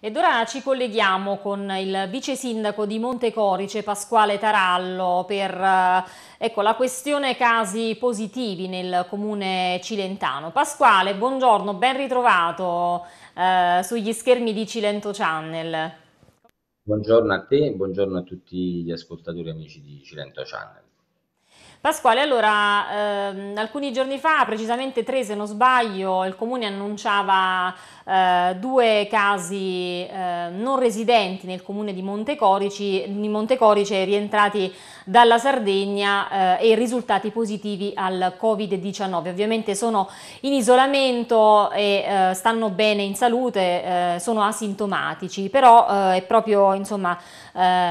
Ed ora ci colleghiamo con il vice sindaco di Montecorice Pasquale Tarallo per eh, ecco, la questione casi positivi nel comune cilentano. Pasquale, buongiorno, ben ritrovato eh, sugli schermi di Cilento Channel. Buongiorno a te e buongiorno a tutti gli ascoltatori amici di Cilento Channel. Pasquale, allora ehm, alcuni giorni fa, precisamente tre se non sbaglio, il comune annunciava eh, due casi eh, non residenti nel comune di Montecorici, di Montecorice rientrati dalla Sardegna eh, e risultati positivi al Covid-19. Ovviamente sono in isolamento e eh, stanno bene in salute, eh, sono asintomatici, però eh, è proprio insomma,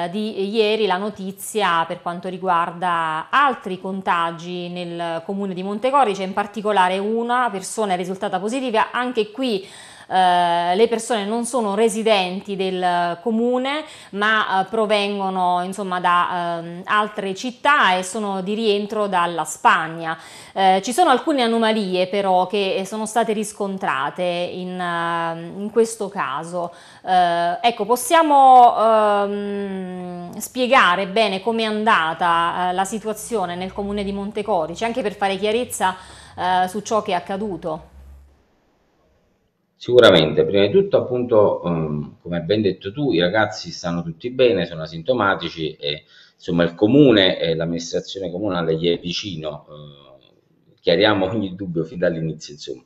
di ieri la notizia per quanto riguarda altri dei contagi nel comune di Montecorice, in particolare una persona è risultata positiva, anche qui eh, le persone non sono residenti del comune ma eh, provengono insomma da ehm, altre città e sono di rientro dalla Spagna. Eh, ci sono alcune anomalie però che sono state riscontrate in, ehm, in questo caso. ecco, possiamo ehm, spiegare bene come è andata la situazione nel comune di Montecorici anche per fare chiarezza su ciò che è accaduto. Sicuramente, prima di tutto, appunto, ehm, come ben detto tu, i ragazzi stanno tutti bene, sono asintomatici e insomma il comune e l'amministrazione comunale gli è vicino. Eh, chiariamo ogni dubbio fin dall'inizio, insomma.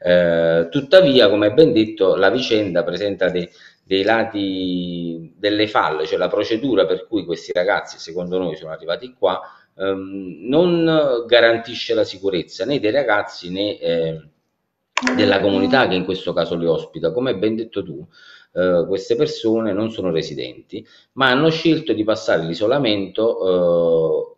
Eh, tuttavia, come ben detto, la vicenda presenta dei, dei lati delle falle, cioè la procedura per cui questi ragazzi, secondo noi, sono arrivati qua, ehm, non garantisce la sicurezza né dei ragazzi né eh, della comunità che in questo caso li ospita. Come hai ben detto tu, eh, queste persone non sono residenti, ma hanno scelto di passare l'isolamento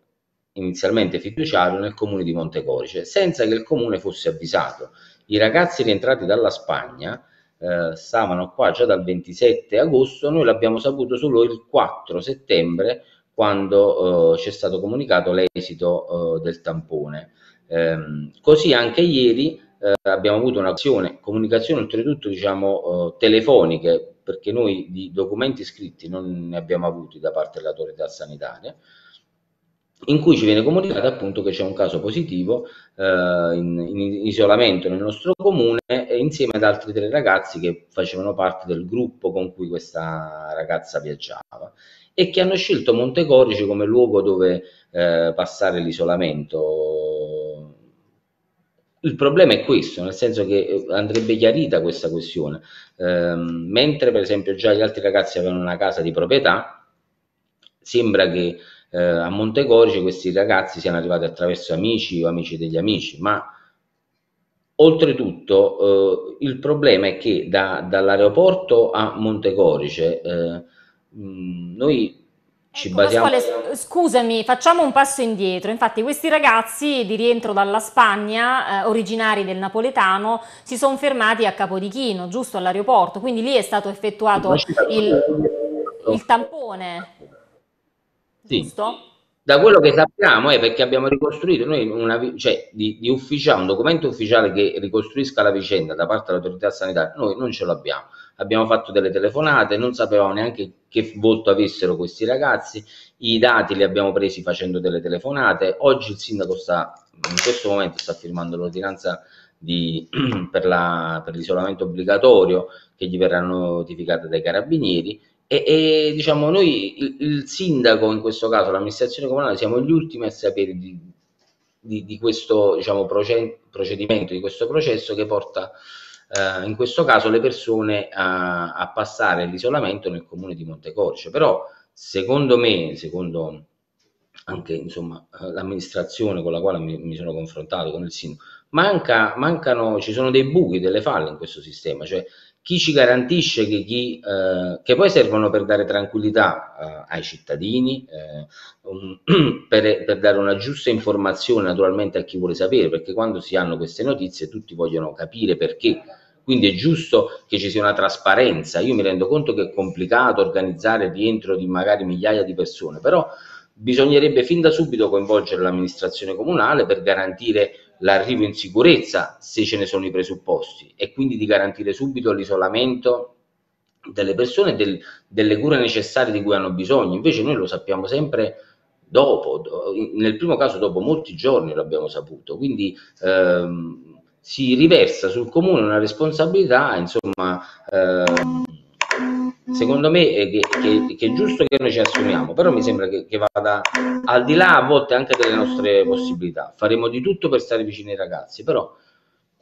eh, inizialmente fiduciario nel comune di Montecorice, senza che il comune fosse avvisato. I ragazzi rientrati dalla Spagna eh, stavano qua già dal 27 agosto, noi l'abbiamo saputo solo il 4 settembre quando eh, ci è stato comunicato l'esito eh, del tampone. Ehm, così anche ieri eh, abbiamo avuto una azione, comunicazione oltretutto diciamo eh, telefoniche, perché noi di documenti scritti non ne abbiamo avuti da parte dell'autorità sanitaria, in cui ci viene comunicato appunto che c'è un caso positivo eh, in, in, isolamento nel nostro comune insieme ad altri tre ragazzi che facevano parte del gruppo con cui questa ragazza viaggiava e che hanno scelto Montecorici come luogo dove eh, passare l'isolamento il problema è questo, nel senso che eh, andrebbe chiarita questa questione. Eh, mentre per esempio già gli altri ragazzi avevano una casa di proprietà, sembra che eh, a Montecorice questi ragazzi siano arrivati attraverso amici o amici degli amici, ma oltretutto eh, il problema è che da, dall'aeroporto a Montecorice eh, noi ci ecco, basiamo... Pasquale, scusami, facciamo un passo indietro. Infatti questi ragazzi di rientro dalla Spagna, eh, originari del napoletano, si sono fermati a Capodichino, giusto all'aeroporto, quindi lì è stato effettuato il, il tampone. Sì. Giusto? Da quello che sappiamo è eh, perché abbiamo ricostruito noi una, cioè, di, di ufficiale, un documento ufficiale che ricostruisca la vicenda da parte dell'autorità sanitaria, noi non ce l'abbiamo abbiamo fatto delle telefonate, non sapevamo neanche che volto avessero questi ragazzi, i dati li abbiamo presi facendo delle telefonate, oggi il sindaco sta, in questo momento sta firmando l'ordinanza di, per, la, per, l'isolamento obbligatorio che gli verranno notificate dai carabinieri e, e diciamo noi, il, il, sindaco in questo caso, l'amministrazione comunale, siamo gli ultimi a sapere di, di, di questo diciamo, procedimento, di questo processo che porta eh, in questo caso le persone a, eh, a passare l'isolamento nel comune di Montecorcio. Però secondo me, secondo anche insomma, eh, l'amministrazione con la quale mi, mi, sono confrontato, con il sindaco, manca, mancano, ci sono dei buchi, delle falle in questo sistema, cioè chi ci garantisce che, chi, eh, che poi servono per dare tranquillità eh, ai cittadini, eh, un, per, per, dare una giusta informazione naturalmente a chi vuole sapere, perché quando si hanno queste notizie tutti vogliono capire perché quindi è giusto che ci sia una trasparenza. Io mi rendo conto che è complicato organizzare il rientro di magari migliaia di persone, però bisognerebbe fin da subito coinvolgere l'amministrazione comunale per garantire l'arrivo in sicurezza se ce ne sono i presupposti e quindi di garantire subito l'isolamento delle persone e del, delle cure necessarie di cui hanno bisogno. Invece noi lo sappiamo sempre dopo, nel primo caso dopo molti giorni l'abbiamo saputo. Quindi ehm, si riversa sul comune una responsabilità, insomma, eh, secondo me è che, che, che, è giusto che noi ci assumiamo, però mi sembra che, che, vada al di là a volte anche delle nostre possibilità. Faremo di tutto per stare vicini ai ragazzi, però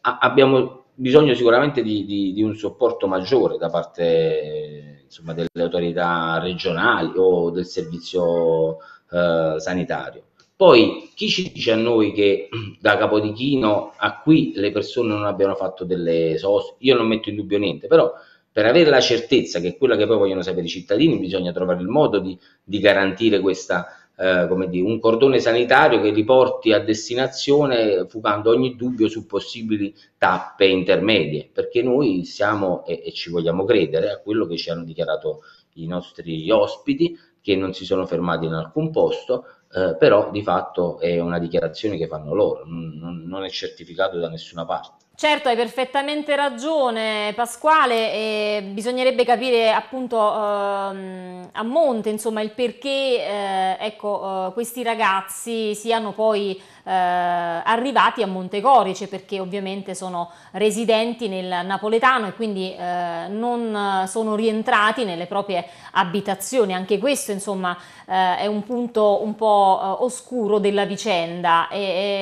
a, abbiamo bisogno sicuramente di, di, di, un supporto maggiore da parte insomma, delle autorità regionali o del servizio eh, sanitario. Poi chi ci dice a noi che da Capodichino a qui le persone non abbiano fatto delle SOS? Io non metto in dubbio niente, però per avere la certezza che è quella che poi vogliono sapere i cittadini bisogna trovare il modo di, di garantire questa, eh, come dire, un cordone sanitario che li porti a destinazione fugando ogni dubbio su possibili tappe intermedie, perché noi siamo e, e ci vogliamo credere a quello che ci hanno dichiarato i nostri ospiti che non si sono fermati in alcun posto, eh, però di fatto è una dichiarazione che fanno loro, non, non è certificato da nessuna parte. Certo, hai perfettamente ragione Pasquale, e bisognerebbe capire appunto ehm, a monte insomma, il perché eh, ecco, eh, questi ragazzi siano poi eh, arrivati a Montegorice perché ovviamente sono residenti nel napoletano e quindi eh, non sono rientrati nelle proprie abitazioni. Anche questo insomma eh, è un punto un po' eh, oscuro della vicenda. E,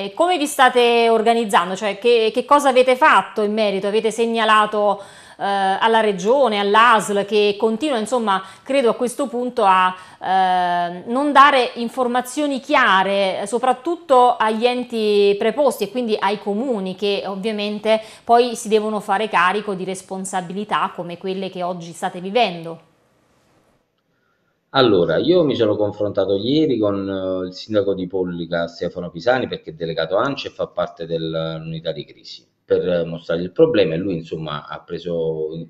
e come vi state organizzando? Cioè, che, che cosa avete fatto in merito? Avete segnalato eh, alla regione, all'ASL che continua insomma credo a questo punto a eh, non dare informazioni chiare soprattutto agli enti preposti e quindi ai comuni che ovviamente poi si devono fare carico di responsabilità come quelle che oggi state vivendo. Allora, io mi sono confrontato ieri con uh, il sindaco di Pollica, Stefano Pisani, perché è delegato ANCE e fa parte dell'unità di crisi per mostrargli il problema e lui insomma ha preso... In,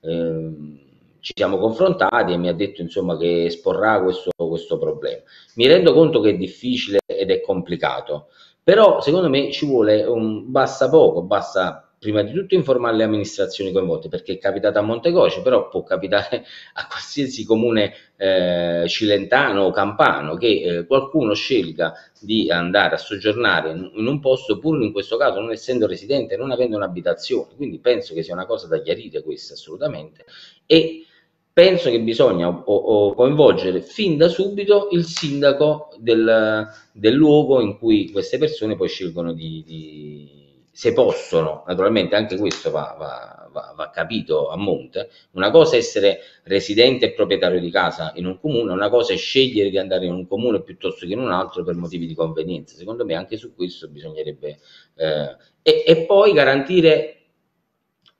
ehm, ci siamo confrontati e mi ha detto insomma che esporrà questo, questo problema. Mi rendo conto che è difficile ed è complicato, però secondo me ci vuole un basta poco, basta prima di tutto informare le amministrazioni coinvolte, perché è capitato a Montecoce, però può capitare a qualsiasi comune eh, cilentano o campano, che eh, qualcuno scelga di andare a soggiornare in, in, un posto, pur in questo caso non essendo residente, non avendo un'abitazione. Quindi penso che sia una cosa da chiarire questa assolutamente. E penso che bisogna o, o coinvolgere fin da subito il sindaco del, del, luogo in cui queste persone poi scelgono di, di se possono, naturalmente anche questo va, va, va, va, capito a monte, una cosa è essere residente e proprietario di casa in un comune, una cosa è scegliere di andare in un comune piuttosto che in un altro per motivi di convenienza, secondo me anche su questo bisognerebbe... Eh, e, e poi garantire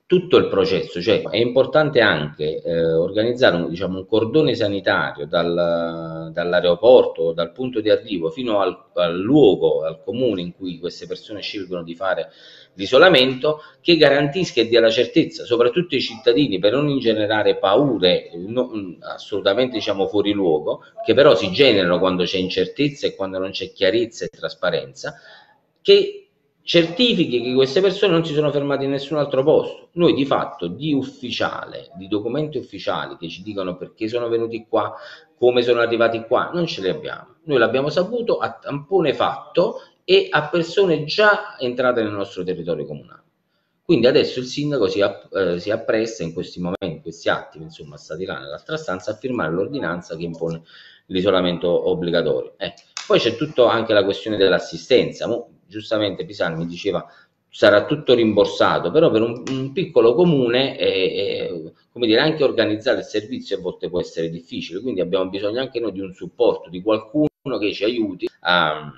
tutto il processo, cioè è importante anche eh, organizzare un, diciamo, un, cordone sanitario dal, dall'aeroporto, dal punto di arrivo fino al, al, luogo, al comune in cui queste persone scelgono di fare l'isolamento, che garantisca e dia la certezza, soprattutto ai cittadini, per non ingenerare paure non, assolutamente diciamo, fuori luogo, che però si generano quando c'è incertezza e quando non c'è chiarezza e trasparenza, che certifichi che queste persone non si sono fermate in nessun altro posto. Noi di fatto di ufficiale, di documenti ufficiali che ci dicono perché sono venuti qua, come sono arrivati qua, non ce li abbiamo. Noi l'abbiamo saputo a tampone fatto e a persone già entrate nel nostro territorio comunale. Quindi adesso il sindaco si, app- eh, si appresta in questi momenti, in questi attimi, insomma, stati là nell'altra stanza a firmare l'ordinanza che impone l'isolamento obbligatorio. Eh. Poi c'è tutto anche la questione dell'assistenza giustamente Pisani mi diceva sarà tutto rimborsato, però per un, un piccolo comune è, eh, è, eh, come dire, anche organizzare il servizio a volte può essere difficile, quindi abbiamo bisogno anche noi di un supporto, di qualcuno che ci aiuti a,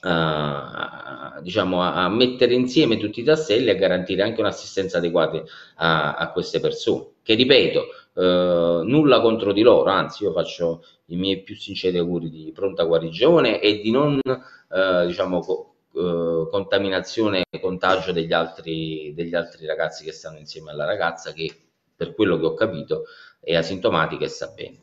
a, diciamo, a mettere insieme tutti i tasselli e a garantire anche un'assistenza adeguata a, queste persone, che ripeto, eh, nulla contro di loro, anzi io faccio i miei più sinceri auguri di pronta guarigione e di non eh, diciamo, co- eh, contaminazione e contagio degli altri, degli altri ragazzi che stanno insieme alla ragazza che per quello che ho capito è asintomatica e sta bene.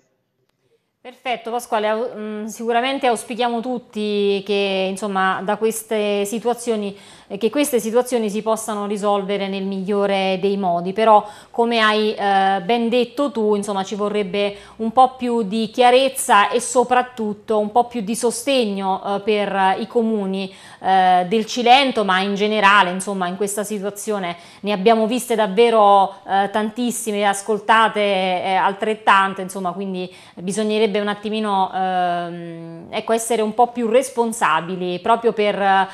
Perfetto Pasquale, mm, sicuramente auspichiamo tutti che insomma, da queste situazioni, eh, che queste situazioni si possano risolvere nel migliore dei modi, però come hai eh, ben detto tu insomma, ci vorrebbe un po' più di chiarezza e soprattutto un po' più di sostegno eh, per i comuni eh, del Cilento, ma in generale insomma, in questa situazione ne abbiamo viste davvero eh, tantissime, ascoltate eh, altrettante, insomma, quindi bisognerebbe bisognerebbe un attimino ehm, ecco, essere un po' più responsabili proprio per eh,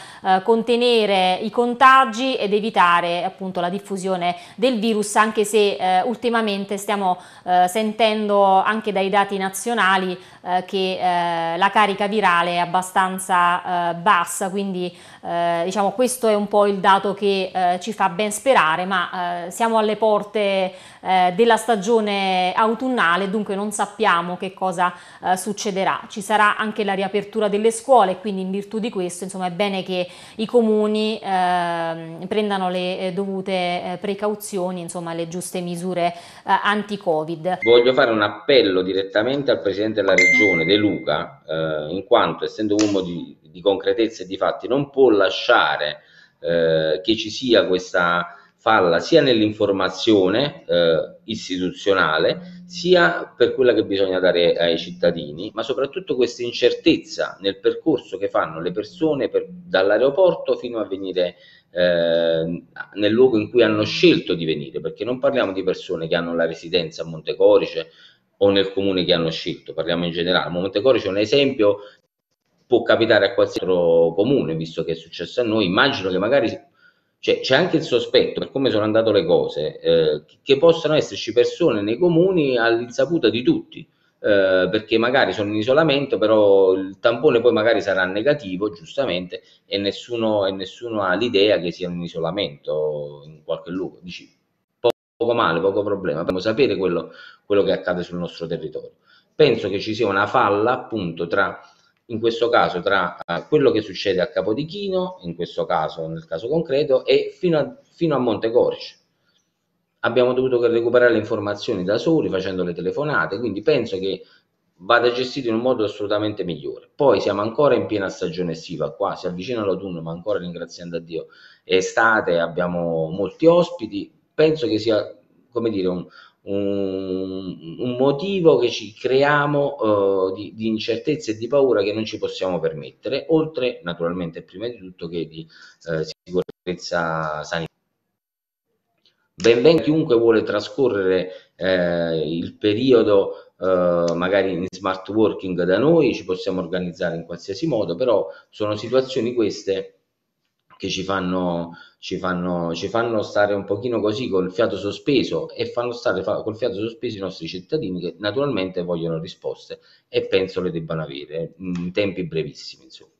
contenere i contagi ed evitare appunto la diffusione del virus anche se eh, ultimamente stiamo eh, sentendo anche dai dati nazionali eh, che eh, la carica virale è abbastanza eh, bassa quindi diciamo questo è un po' il dato che ci fa ben sperare ma siamo alle porte eh, della stagione autunnale, dunque non sappiamo che cosa eh, succederà. Ci sarà anche la riapertura delle scuole, quindi in virtù di questo insomma, è bene che i comuni ehm, prendano le eh, dovute eh, precauzioni, insomma, le giuste misure eh, anti-Covid. Voglio fare un appello direttamente al Presidente della Regione, De Luca, in quanto essendo uomo di, di concretezza e di fatti non può lasciare eh, che ci sia questa farla sia nell'informazione eh, istituzionale sia per quella che bisogna dare ai cittadini, ma soprattutto questa incertezza nel percorso che fanno le persone per, dall'aeroporto fino a venire eh, nel luogo in cui hanno scelto di venire, perché non parliamo di persone che hanno la residenza a Montecorice o nel comune che hanno scelto, parliamo in generale. Montecorice è un esempio può capitare a qualsiasi altro comune, visto che è successo a noi, immagino che magari cioè, c'è anche il sospetto, per come sono andate le cose, eh, che possano esserci persone nei comuni all'insaputa di tutti, eh, perché magari sono in isolamento, però il tampone poi magari sarà negativo, giustamente, e nessuno, e nessuno ha l'idea che sia in isolamento in qualche luogo. Dici, poco male, poco problema, dobbiamo sapere quello, quello che accade sul nostro territorio. Penso che ci sia una falla appunto tra in questo caso tra eh, quello che succede a Capodichino, in questo caso, nel caso concreto, e fino a, fino a Monte Corce. Abbiamo dovuto recuperare le informazioni da soli facendo le telefonate, quindi penso che vada gestito in un modo assolutamente migliore. Poi siamo ancora in piena stagione estiva, qua si avvicina l'autunno, ma ancora ringraziando a Dio è estate, abbiamo molti ospiti, penso che sia come dire, un, un, motivo che ci creiamo eh, di, di, incertezza e di paura che non ci possiamo permettere, oltre naturalmente prima di tutto che di eh, sicurezza sanitaria. ben chiunque vuole trascorrere eh, il periodo Uh, magari in smart working da noi, ci possiamo organizzare in qualsiasi modo, però sono situazioni queste che ci fanno, ci, fanno, ci fanno, stare un pochino così col fiato sospeso e fanno stare fa- col fiato sospeso i nostri cittadini che naturalmente vogliono risposte e penso le debbano avere in tempi brevissimi. Insomma.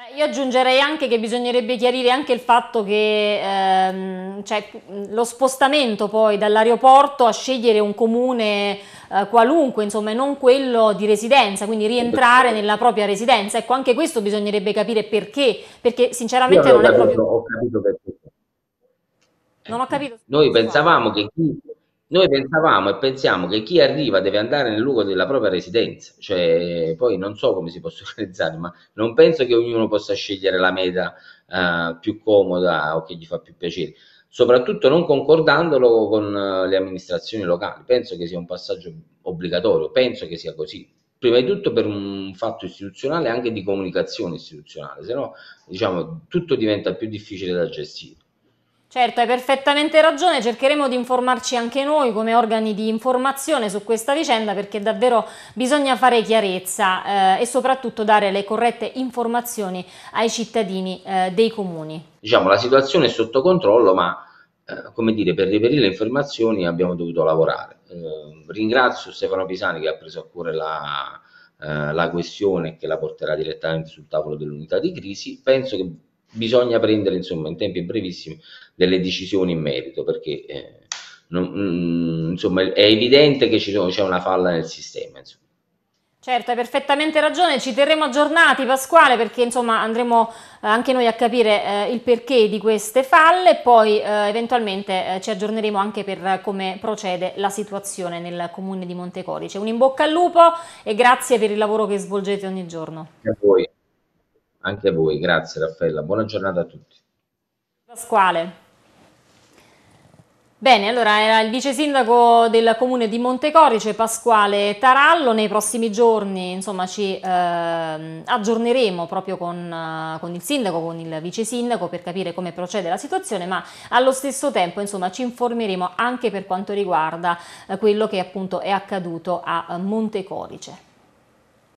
Beh, io aggiungerei anche che bisognerebbe chiarire anche il fatto che ehm, cioè, lo spostamento poi dall'aeroporto a scegliere un comune eh, qualunque, insomma, e non quello di residenza, quindi rientrare nella propria residenza. Ecco, anche questo bisognerebbe capire perché, perché sinceramente non capito, è proprio... Ho capito perché. Non ho capito. Noi pensavamo che chi noi pensavamo e pensiamo che chi arriva deve andare nel luogo della propria residenza, cioè poi non so come si possa organizzare, ma non penso che ognuno possa scegliere la meta eh, più comoda o che gli fa più piacere, soprattutto non concordandolo con eh, le amministrazioni locali. Penso che sia un passaggio obbligatorio, penso che sia così prima di tutto per un fatto istituzionale e anche di comunicazione istituzionale, se no diciamo, tutto diventa più difficile da gestire. Certo, hai perfettamente ragione, cercheremo di informarci anche noi come organi di informazione su questa vicenda perché davvero bisogna fare chiarezza eh, e soprattutto dare le corrette informazioni ai cittadini eh, dei comuni. Diciamo la situazione è sotto controllo ma eh, come dire per reperire le informazioni abbiamo dovuto lavorare. Eh, ringrazio Stefano Pisani che ha preso a cuore la, eh, la questione che la porterà direttamente sul tavolo dell'unità di crisi. Penso che bisogna prendere insomma in tempi brevissimi delle decisioni in merito perché eh, non, mm, insomma, è evidente che sono, c'è una falla nel sistema. Insomma. Certo, hai perfettamente ragione, ci terremo aggiornati Pasquale perché insomma andremo eh, anche noi a capire eh, il perché di queste falle e poi eh, eventualmente eh, ci aggiorneremo anche per come procede la situazione nel comune di Montecorice. Un in bocca al lupo e grazie per il lavoro che svolgete ogni giorno. A voi anche a voi. Grazie Raffaella, buona giornata a tutti. Pasquale. Bene, allora era il vice sindaco del comune di Montecorice, Pasquale Tarallo, nei prossimi giorni insomma, ci eh, aggiorneremo proprio con, eh, con, il sindaco, con il vice sindaco per capire come procede la situazione, ma allo stesso tempo insomma, ci informeremo anche per quanto riguarda eh, quello che appunto è accaduto a eh, Montecorice.